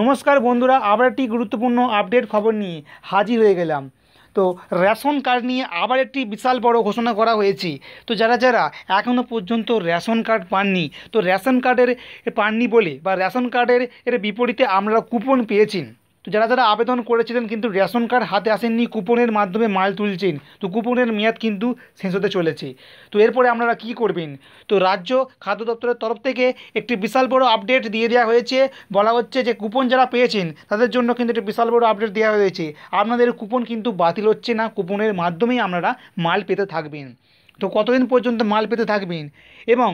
নমস্কার বন্ধুরা আবার একটি গুরুত্বপূর্ণ আপডেট খবর নিয়ে হাজির হয়ে গেলাম তো রেশন কার্ড নিয়ে আবার একটি বিশাল বড় ঘোষণা করা হয়েছে তো যারা যারা এখনও পর্যন্ত রেশন কার্ড পাননি তো রেশন কার্ডের পাননি বলে বা রেশন কার্ডের এর বিপরীতে আমরা কুপন পেয়েছি তো যারা যারা আবেদন করেছিলেন কিন্তু রেশন কার্ড হাতে আসেননি কুপনের মাধ্যমে মাল তুলছেন তো কুপনের মেয়াদ কিন্তু শেষ হতে চলেছে তো এরপরে আপনারা কি করবেন তো রাজ্য খাদ্য দপ্তরের তরফ থেকে একটি বিশাল বড় আপডেট দিয়ে দেওয়া হয়েছে বলা হচ্ছে যে কুপন যারা পেয়েছেন তাদের জন্য কিন্তু একটি বিশাল বড় আপডেট দেওয়া হয়েছে আপনাদের কুপন কিন্তু বাতিল হচ্ছে না কুপনের মাধ্যমেই আপনারা মাল পেতে থাকবেন তো কতদিন পর্যন্ত মাল পেতে থাকবেন এবং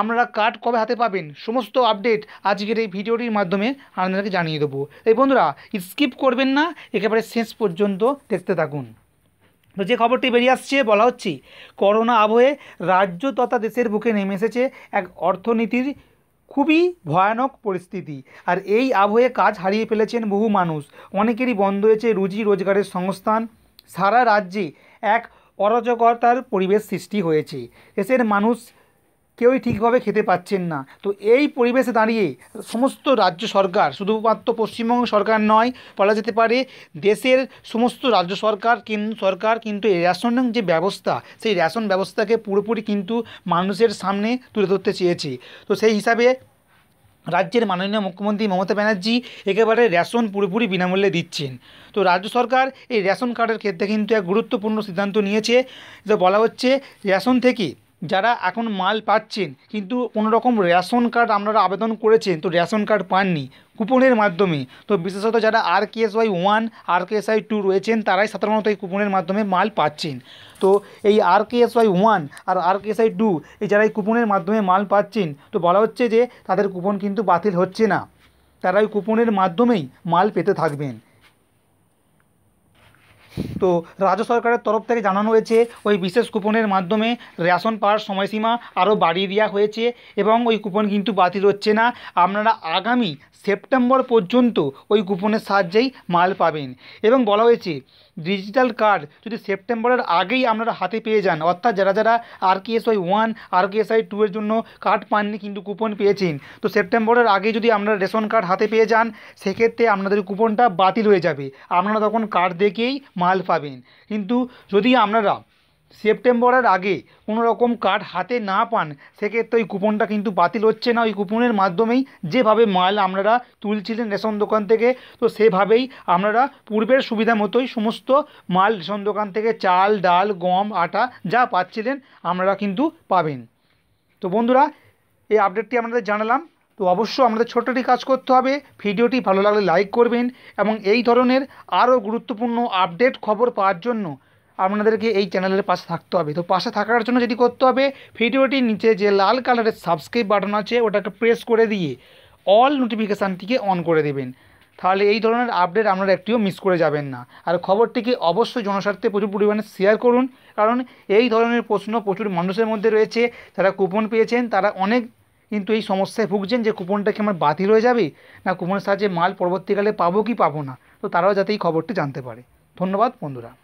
আমরা কার্ড কবে হাতে পাবেন সমস্ত আপডেট আজকের এই ভিডিওটির মাধ্যমে আপনাদেরকে জানিয়ে দেবো এই বন্ধুরা স্কিপ করবেন না একেবারে শেষ পর্যন্ত দেখতে থাকুন তো যে খবরটি বেরিয়ে আসছে বলা হচ্ছে করোনা আবহে রাজ্য তথা দেশের বুকে নেমে এসেছে এক অর্থনীতির খুবই ভয়ানক পরিস্থিতি আর এই আবহে কাজ হারিয়ে ফেলেছেন বহু মানুষ অনেকেরই বন্ধ হয়েছে রুজি রোজগারের সংস্থান সারা রাজ্যে এক অরাজকতার পরিবেশ সৃষ্টি হয়েছে দেশের মানুষ কেউই ঠিকভাবে খেতে পাচ্ছেন না তো এই পরিবেশে দাঁড়িয়ে সমস্ত রাজ্য সরকার শুধুমাত্র পশ্চিমবঙ্গ সরকার নয় বলা যেতে পারে দেশের সমস্ত রাজ্য সরকার সরকার কিন্তু এই রেশন যে ব্যবস্থা সেই রেশন ব্যবস্থাকে পুরোপুরি কিন্তু মানুষের সামনে তুলে ধরতে চেয়েছে তো সেই হিসাবে রাজ্যের মাননীয় মুখ্যমন্ত্রী মমতা ব্যানার্জি একেবারে রেশন পুরোপুরি বিনামূল্যে দিচ্ছেন তো রাজ্য সরকার এই রেশন কার্ডের ক্ষেত্রে কিন্তু এক গুরুত্বপূর্ণ সিদ্ধান্ত নিয়েছে যে বলা হচ্ছে রেশন থেকে যারা এখন মাল পাচ্ছেন কিন্তু কোনো রকম রেশন কার্ড আপনারা আবেদন করেছেন তো রেশন কার্ড পাননি কুপনের মাধ্যমে তো বিশেষত যারা R K S Y one R K S Y two রয়েছেন তারাই সাধারণত এই কুপনের মাধ্যমে মাল পাচ্ছেন তো এই R K S Y one R R K S Y two এই যারা এই কুপনের মাধ্যমে মাল পাচ্ছেন তো বলা হচ্ছে যে তাদের কুপন কিন্তু বাতিল হচ্ছে না তারা ওই কুপনের মাধ্যমেই মাল পেতে থাকবেন তো রাজ্য সরকারের তরফ থেকে জানানো হয়েছে ওই বিশেষ কুপনের মাধ্যমে রেশন পাওয়ার সময়সীমা আরও বাড়িয়ে দেওয়া হয়েছে এবং ওই কুপন কিন্তু বাতিল হচ্ছে না আপনারা আগামী সেপ্টেম্বর পর্যন্ত ওই কুপনের সাহায্যেই মাল পাবেন এবং বলা হয়েছে ডিজিটাল কার্ড যদি সেপ্টেম্বরের আগেই আপনারা হাতে পেয়ে যান অর্থাৎ যারা যারা R I one R K S I two এর জন্য কার্ড পাননি কিন্তু কুপন পেয়েছেন তো সেপ্টেম্বরের আগে যদি আপনারা রেশন কার্ড হাতে পেয়ে যান সেক্ষেত্রে আপনাদের কুপনটা বাতিল হয়ে যাবে আপনারা তখন কার্ড দেখেই মাল পাবেন কিন্তু যদি আপনারা সেপ্টেম্বরের আগে কোনো রকম কার্ড হাতে না পান সেক্ষেত্রে ওই কুপনটা কিন্তু বাতিল হচ্ছে না ওই কুপনের মাধ্যমেই যেভাবে মাল আপনারা তুলছিলেন রেশন দোকান থেকে তো সেভাবেই আপনারা পূর্বের সুবিধা মতোই সমস্ত মাল রেশন দোকান থেকে চাল ডাল গম আটা যা পাচ্ছিলেন আপনারা কিন্তু পাবেন তো বন্ধুরা এই আপডেটটি আপনাদের জানালাম তো অবশ্য আমাদের ছোটটি কাজ করতে হবে ভিডিওটি ভালো লাগলে লাইক করবেন এবং এই ধরনের আরও গুরুত্বপূর্ণ আপডেট খবর পাওয়ার জন্য আপনাদেরকে এই চ্যানেলের পাশে থাকতে হবে তো পাশে থাকার জন্য যেটি করতে হবে ভিডিওটির নিচে যে লাল কালারের সাবস্ক্রাইব বাটন আছে ওটাকে প্রেস করে দিয়ে অল নোটিফিকেশানটিকে অন করে দেবেন তাহলে এই ধরনের আপডেট আপনারা একটিও মিস করে যাবেন না আর খবরটিকে অবশ্যই জনস্বার্থে প্রচুর পরিমাণে শেয়ার করুন কারণ এই ধরনের প্রশ্ন প্রচুর মানুষের মধ্যে রয়েছে যারা কুপন পেয়েছেন তারা অনেক কিন্তু এই সমস্যায় ভুগছেন যে কুপনটা কি আমার বাতিল হয়ে যাবে না কুপনের সাহায্যে মাল পরবর্তীকালে পাবো কি পাবো না তো তারাও যাতে এই খবরটি জানতে পারে ধন্যবাদ বন্ধুরা